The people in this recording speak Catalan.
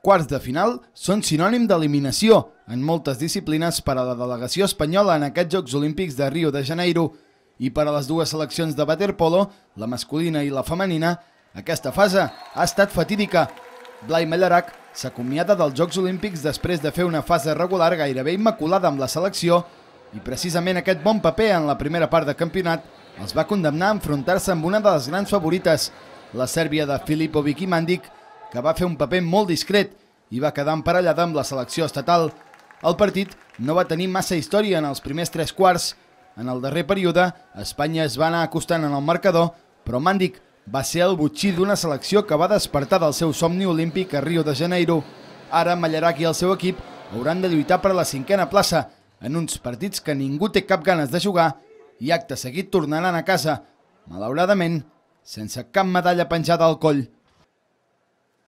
Quarts de final són sinònim d'eliminació en moltes disciplines per a la delegació espanyola en aquests Jocs Olímpics de Rio de Janeiro i per a les dues seleccions de waterpolo, la masculina i la femenina, aquesta fase ha estat fatídica. Blai Mallarac s'acomiada dels Jocs Olímpics després de fer una fase regular gairebé immaculada amb la selecció i precisament aquest bon paper en la primera part de campionat els va condemnar a enfrontar-se amb una de les grans favorites, la Sèrbia de Filippo Mandic, que va fer un paper molt discret i va quedar emparellada amb la selecció estatal. El partit no va tenir massa història en els primers tres quarts. En el darrer període, Espanya es va anar acostant en el marcador, però Màndic va ser el butxí d'una selecció que va despertar del seu somni olímpic a Rio de Janeiro. Ara Mallarac i el seu equip hauran de lluitar per la cinquena plaça en uns partits que ningú té cap ganes de jugar i acte seguit tornaran a casa, malauradament, sense cap medalla penjada al coll.